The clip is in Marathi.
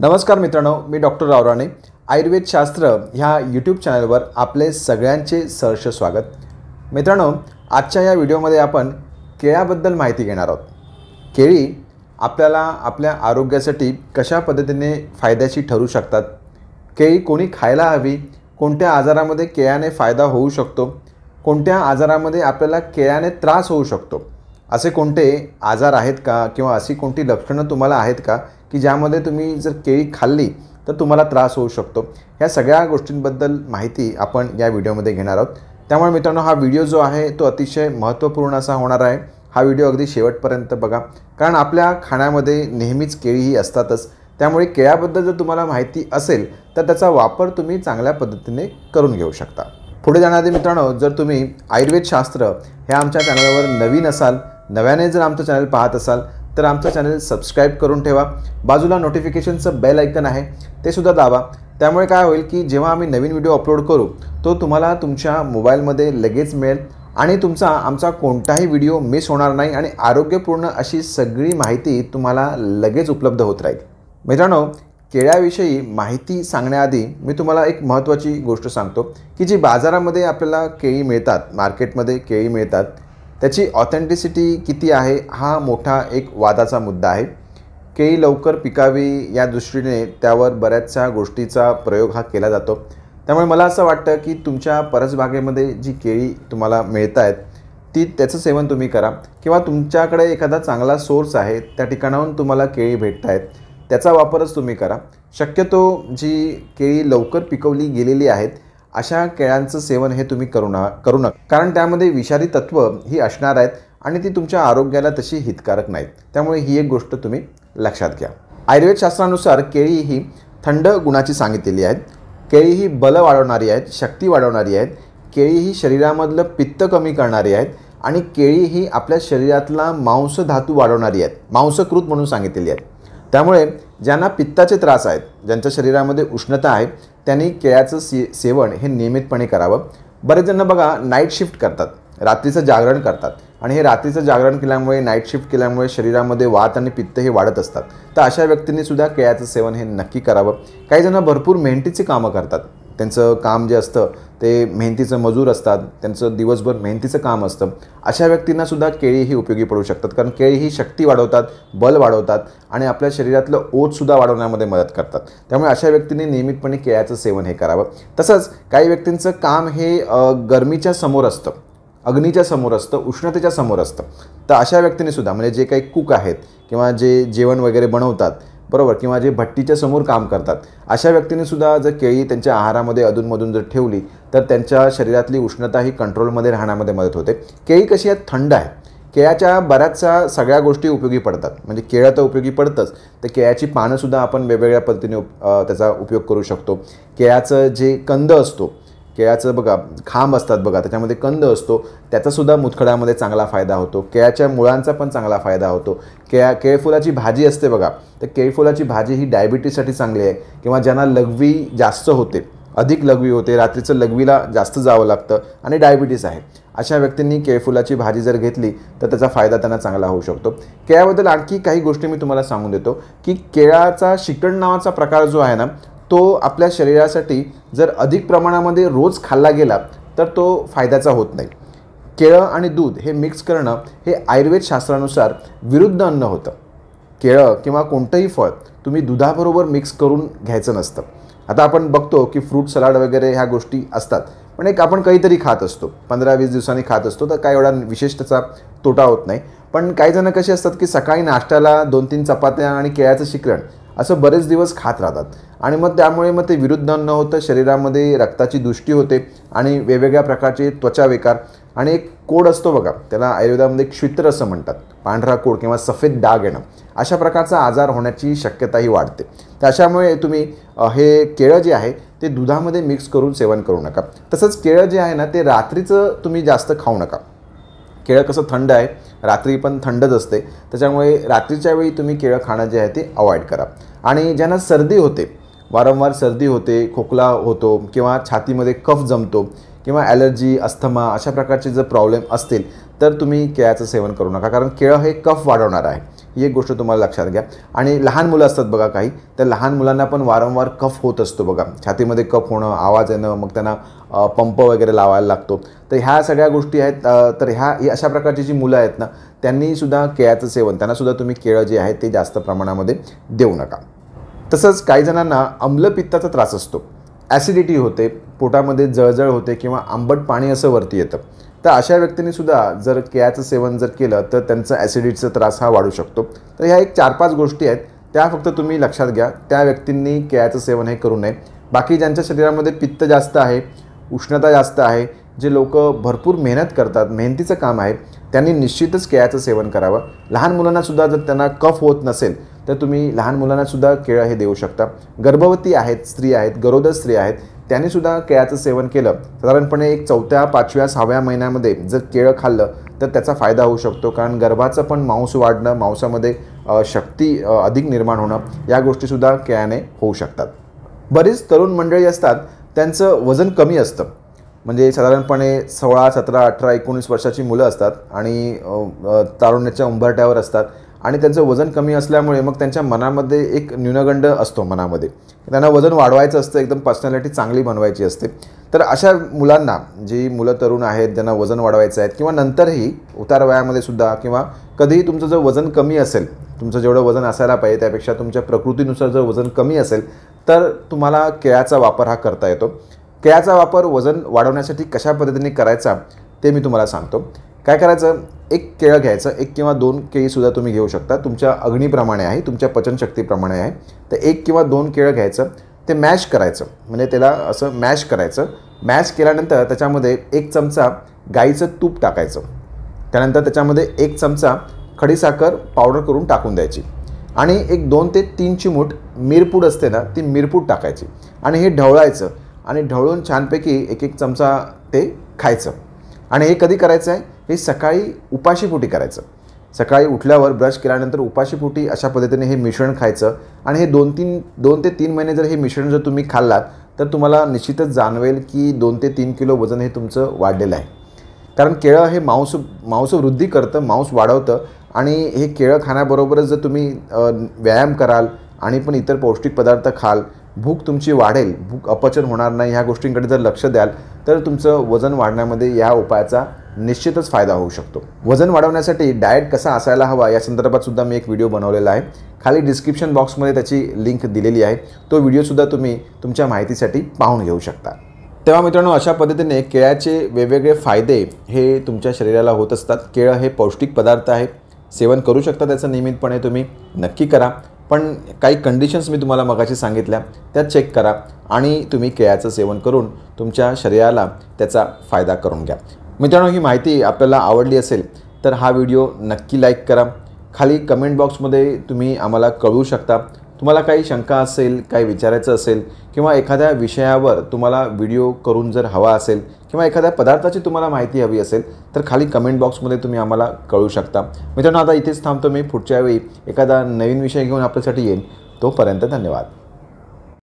नमस्कार मित्रांनो मी डॉक्टर रावराणे आयुर्वेदशास्त्र ह्या यूट्यूब चॅनलवर आपले सगळ्यांचे सहर्ष स्वागत मित्रांनो आजच्या या व्हिडिओमध्ये आपण केळ्याबद्दल माहिती घेणार आहोत केळी आपल्याला आपल्या आरोग्यासाठी कशा पद्धतीने फायद्याची ठरू शकतात केळी कोणी खायला हवी कोणत्या आजारामध्ये केळ्याने फायदा होऊ शकतो कोणत्या आजारामध्ये आपल्याला केळ्याने त्रास होऊ शकतो असे कोणते आजार आहेत का किंवा अशी कोणती लक्षणं तुम्हाला आहेत का की ज्यामध्ये तुम्ही जर केळी खाल्ली तर तुम्हाला त्रास होऊ शकतो ह्या सगळ्या गोष्टींबद्दल माहिती आपण या व्हिडिओमध्ये घेणार आहोत त्यामुळे मित्रांनो हा व्हिडिओ जो आहे तो अतिशय महत्त्वपूर्ण असा होणार आहे हा व्हिडिओ अगदी शेवटपर्यंत बघा कारण आपल्या खाण्यामध्ये नेहमीच केळीही असतातच त्यामुळे केळ्याबद्दल जर तुम्हाला माहिती असेल तर त्याचा वापर तुम्ही चांगल्या पद्धतीने करून घेऊ शकता पुढे जाण्याआधी मित्रांनो जर तुम्ही आयुर्वेदशास्त्र हे आमच्या चॅनलवर नवीन असाल नव्याने जर आमचं चॅनल पाहत असाल तर आमचं चॅनल सबस्क्राईब करून ठेवा बाजूला नोटिफिकेशनचं बेल ऐकन आहे ते सुद्धा दाबा त्यामुळे काय होईल की जेव्हा आम्ही नवीन व्हिडिओ अपलोड करू तो तुम्हाला तुमच्या मोबाईलमध्ये लगेच मिळेल आणि तुमचा आमचा कोणताही व्हिडिओ मिस होणार नाही आणि आरोग्यपूर्ण अशी सगळी माहिती तुम्हाला लगेच उपलब्ध होत राहील मित्रांनो केळ्याविषयी माहिती सांगण्याआधी मी तुम्हाला एक महत्त्वाची गोष्ट सांगतो की जी बाजारामध्ये आपल्याला केळी मिळतात मार्केटमध्ये केळी मिळतात त्याची ऑथेंटिसिटी किती आहे हा मोठा एक वादाचा मुद्दा आहे केळी लवकर पिकावी या दृष्टीने त्यावर बऱ्याचशा गोष्टीचा प्रयोग हा केला जातो त्यामुळे मला असं वाटतं की तुमच्या परसबागेमध्ये जी केळी तुम्हाला मिळत आहेत ती त्याचं सेवन तुम्ही करा किंवा तुमच्याकडे एखादा चांगला सोर्स आहे त्या ठिकाणाहून तुम्हाला केळी भेटत आहेत त्याचा वापरच तुम्ही करा शक्यतो जी केळी लवकर पिकवली गेलेली आहेत अशा केळ्यांचं सेवन हे तुम्ही करू ना करू नका कारण त्यामध्ये विषारी तत्व ही असणार आहेत आणि ती तुमच्या आरोग्याला तशी हितकारक नाहीत त्यामुळे ही एक गोष्ट तुम्ही लक्षात घ्या आयुर्वेदशास्त्रानुसार केळी ही थंड गुणाची सांगितलेली आहेत केळी ही बल वाढवणारी आहेत शक्ती वाढवणारी आहेत केळी ही शरीरामधलं पित्त कमी करणारी आहेत आणि केळी ही आपल्या शरीरातला मांस धातू वाढवणारी आहेत मांसकृत म्हणून सांगितलेली आहेत त्यामुळे ज्यांना पित्ताचे त्रास आहेत ज्यांच्या शरीरामध्ये उष्णता आहे त्यांनी केळ्याचं से सेवन हे नियमितपणे करावं बरेच जण बघा नाईट शिफ्ट करतात रात्रीचं जागरण करतात आणि हे रात्रीचं जागरण केल्यामुळे नाईट शिफ्ट केल्यामुळे शरीरामध्ये वात आणि पित्त हे वाढत असतात तर अशा व्यक्तींनीसुद्धा केळ्याचं सेवन हे नक्की करावं काही जण भरपूर मेहनतीची कामं करतात त्यांचं काम जे असतं ते मेहनतीचं मजूर असतात त्यांचं दिवसभर मेहनतीचं काम असतं अशा व्यक्तींनासुद्धा केळी ही उपयोगी पडू शकतात कारण केळी ही शक्ती वाढवतात बल वाढवतात आणि आपल्या शरीरातलं ओतसुद्धा वाढवण्यामध्ये मदत करतात त्यामुळे अशा व्यक्तींनी नियमितपणे केळ्याचं सेवन हे करावं तसंच काही व्यक्तींचं काम हे गरमीच्या समोर असतं अग्नीच्या समोर असतं उष्णतेच्या समोर असतं तर अशा व्यक्तींनीसुद्धा म्हणजे जे काही कुक आहेत किंवा जे जेवण वगैरे बनवतात बरोबर किंवा जे भट्टीच्या समोर काम करतात अशा व्यक्तीने सुद्धा जर केळी त्यांच्या आहारामध्ये अधूनमधून जर ठेवली तर त्यांच्या शरीरातली उष्णता ही कंट्रोलमध्ये राहण्यामध्ये मदत होते केळी कशी आहे थंड आहे केळ्याच्या बऱ्याचशा सगळ्या गोष्टी उपयोगी पडतात म्हणजे केळं तर उपयोगी पडतंच तर केळ्याची पानंसुद्धा आपण वेगवेगळ्या पद्धतीने उप त्याचा उपयोग करू शकतो केळ्याचं जे कंद असतो केळ्याचं बघा खांब असतात बघा त्याच्यामध्ये कंद असतो त्याचासुद्धा मुतखडामध्ये चांगला फायदा होतो केळ्याच्या मुळांचा पण चांगला फायदा होतो केळ्या केळफुलाची भाजी असते बघा तर केळफुलाची भाजी ही डायबिटीजसाठी चांगली आहे किंवा ज्यांना लघवी जास्त होते अधिक लघवी होते रात्रीचं लघवीला जास्त जावं लागतं आणि डायबिटीस आहे अशा व्यक्तींनी केळफुलाची भाजी जर घेतली तर त्याचा फायदा त्यांना चांगला होऊ शकतो केळ्याबद्दल आणखी काही गोष्टी मी तुम्हाला सांगून देतो की केळाचा शिकण नावाचा प्रकार जो आहे ना तो आपल्या शरीरासाठी जर अधिक प्रमाणामध्ये रोज खाल्ला गेला तर तो फायद्याचा होत नाही केळं आणि दूध हे मिक्स करणं हे आयुर्वेद शास्त्रानुसार विरुद्ध अन्न होतं केळं किंवा कोणतंही फळ तुम्ही दुधाबरोबर मिक्स करून घ्यायचं नसतं आता आपण बघतो की फ्रूट सलाड वगैरे ह्या गोष्टी असतात पण एक आपण काहीतरी खात असतो पंधरा वीस दिवसांनी खात असतो तर काय एवढा विशेष त्याचा तोटा होत नाही पण काही जणं कसे असतात की सकाळी नाश्त्याला दोन तीन चपात्या आणि केळ्याचं शिकरण असं बरेच दिवस खात राहतात आणि मग त्यामुळे मग ते विरुद्ध न होतं शरीरामध्ये रक्ताची दृष्टी होते आणि वेगवेगळ्या प्रकारचे त्वचा विकार आणि एक कोड असतो बघा त्याला आयुर्वेदामध्ये क्षित्र असं म्हणतात पांढरा कोड किंवा सफेद डाग येणं अशा प्रकारचा आजार होण्याची शक्यताही वाढते त्याच्यामुळे तुम्ही हे केळं जे आहे ते दुधामध्ये मिक्स करून सेवन करू नका तसंच केळं जे आहे ना ते रात्रीचं तुम्ही जास्त खाऊ नका केळं कसं थंड आहे रात्री पण थंडच असते त्याच्यामुळे रात्रीच्या वेळी तुम्ही केळं खाणं जे आहे ते अवॉइड करा आणि ज्यांना सर्दी होते वारंवार सर्दी होते खोकला होतो किंवा छातीमध्ये कफ जमतो किंवा ॲलर्जी अस्थमा अशा प्रकारचे जर प्रॉब्लेम असतील तर तुम्ही केळ्याचं सेवन करू नका कारण केळं हे कफ वाढवणार आहे ही एक गोष्ट तुम्हाला लक्षात घ्या आणि लहान मुलं असतात बघा काही तर लहान मुलांना पण वारंवार कफ होत असतो बघा छातीमध्ये कफ होणं आवाज येणं मग त्यांना पंप वगैरे लावायला लागतो तर ह्या सगळ्या गोष्टी आहेत तर ह्या अशा प्रकारची जी मुलं आहेत ना त्यांनीसुद्धा केळ्याचं सेवन त्यांनासुद्धा तुम्ही केळं जे आहे ते जास्त प्रमाणामध्ये देऊ नका तसंच काही जणांना आम्लपित्ताचा त्रास असतो ॲसिडिटी होते पोटामध्ये जळजळ होते किंवा आंबट पाणी असं वरती येतं तर अशा व्यक्तींनीसुद्धा जर केळ्याचं सेवन जर केलं तर त्यांचा ॲसिडिटीचा त्रास हा वाढू शकतो तर ह्या एक चार पाच गोष्टी आहेत त्या फक्त तुम्ही लक्षात घ्या त्या व्यक्तींनी केळ्याचं सेवन हे करू नये बाकी ज्यांच्या शरीरामध्ये पित्त जास्त आहे उष्णता जास्त आहे जे लोक भरपूर मेहनत करतात मेहनतीचं काम आहे त्यांनी निश्चितच केळ्याचं सेवन करावं लहान मुलांनासुद्धा जर त्यांना कफ होत नसेल तर तुम्ही लहान मुलांनासुद्धा केळं हे देऊ शकता गर्भवती आहेत स्त्री आहेत गरोदर स्त्री आहेत त्यांनीसुद्धा केळ्याचं सेवन केलं साधारणपणे एक चौथ्या पाचव्या सहाव्या महिन्यामध्ये जर केळं खाल्लं तर त्याचा फायदा होऊ शकतो कारण गर्भाचं पण मांस वाढणं मांसामध्ये शक्ती अधिक निर्माण होणं या गोष्टीसुद्धा केळ्याने होऊ शकतात बरीच तरुण मंडळी असतात त्यांचं वजन कमी असतं म्हणजे साधारणपणे सोळा सतरा अठरा एकोणीस वर्षाची मुलं असतात आणि तारुण्याच्या उंबरट्यावर असतात आणि त्यांचं वजन कमी असल्यामुळे मग त्यांच्या मनामध्ये एक न्यूनगंड असतो मनामध्ये त्यांना वजन वाढवायचं असतं एकदम पर्सनॅलिटी चांगली बनवायची असते तर अशा मुलांना जी मुलं तरुण आहेत ज्यांना वजन वाढवायचं आहे किंवा नंतरही उतार वयामध्ये सुद्धा किंवा कधीही तुमचं जर वजन कमी असेल तुमचं जेवढं वजन असायला पाहिजे त्यापेक्षा तुमच्या प्रकृतीनुसार जर वजन कमी असेल तर तुम्हाला केळ्याचा वापर हा करता येतो केळ्याचा वापर वजन वाढवण्यासाठी कशा पद्धतीने करायचा ते मी तुम्हाला सांगतो काय करायचं एक केळं घ्यायचं एक किंवा दोन केळीसुद्धा तुम्ही घेऊ शकता तुमच्या अग्नीप्रमाणे आहे तुमच्या पचनशक्तीप्रमाणे आहे तर एक किंवा दोन केळं घ्यायचं ते मॅश करायचं म्हणजे त्याला असं मॅश करायचं मॅश केल्यानंतर त्याच्यामध्ये एक चमचा गाईचं तूप टाकायचं त्यानंतर त्याच्यामध्ये एक चमचा खडीसाखर पावडर करून टाकून द्यायची आणि एक दोन ते तीन चिमूट मिरपूड असते ना ती मिरपूड टाकायची आणि हे ढवळायचं आणि ढवळून छानपैकी एक एक चमचा ते खायचं आणि हे कधी करायचं आहे हे सकाळी उपाशीपोटी करायचं सकाळी उठल्यावर ब्रश केल्यानंतर उपाशीपोटी अशा पद्धतीने हे मिश्रण खायचं आणि हे दोन तीन दोन ते तीन महिने जर हे मिश्रण जर तुम्ही खाल्लात तर तुम्हाला निश्चितच जाणवेल की दोन ते तीन किलो वजन हे तुमचं वाढलेलं आहे कारण केळं हे मांस मांसवृद्धी करतं मांस वाढवतं आणि हे केळं खाण्याबरोबरच जर तुम्ही व्यायाम कराल आणि पण इतर पौष्टिक पदार्थ खाल भूक तुमची वाढेल भूक अपचन होणार नाही ह्या गोष्टींकडे जर लक्ष द्याल तर तुमचं वजन वाढण्यामध्ये या उपायाचा निश्चितच फायदा होऊ शकतो वजन वाढवण्यासाठी डाएट कसा असायला हवा या संदर्भात सुद्धा मी एक व्हिडिओ बनवलेला आहे खाली डिस्क्रिप्शन बॉक्समध्ये त्याची लिंक दिलेली आहे तो व्हिडिओसुद्धा तुम्ही तुमच्या माहितीसाठी पाहून घेऊ शकता तेव्हा मित्रांनो अशा पद्धतीने केळ्याचे वेगवेगळे फायदे हे तुमच्या शरीराला होत असतात केळं हे पौष्टिक पदार्थ आहे सेवन करू शकता त्याचं नियमितपणे तुम्ही नक्की करा पण काही कंडिशन्स मी तुम्हाला मगाशी सांगितल्या त्या चेक करा आणि तुम्ही केळ्याचं सेवन करून तुमच्या शरीराला त्याचा फायदा करून घ्या मित्रांनो ही माहिती आपल्याला आवडली असेल तर हा व्हिडिओ नक्की लाईक करा खाली कमेंट बॉक्समध्ये तुम्ही आम्हाला कळवू शकता तुम्हाला काही शंका असेल काही विचारायचं असेल किंवा एखाद्या विषयावर तुम्हाला व्हिडिओ करून जर हवा असेल किंवा एखाद्या पदार्थाची तुम्हाला माहिती हवी असेल तर खाली कमेंट बॉक्समध्ये तुम्ही आम्हाला कळू शकता मित्रांनो आता इथेच थांबतो मी पुढच्या वेळी एखादा नवीन विषय घेऊन आपल्यासाठी येईन तोपर्यंत धन्यवाद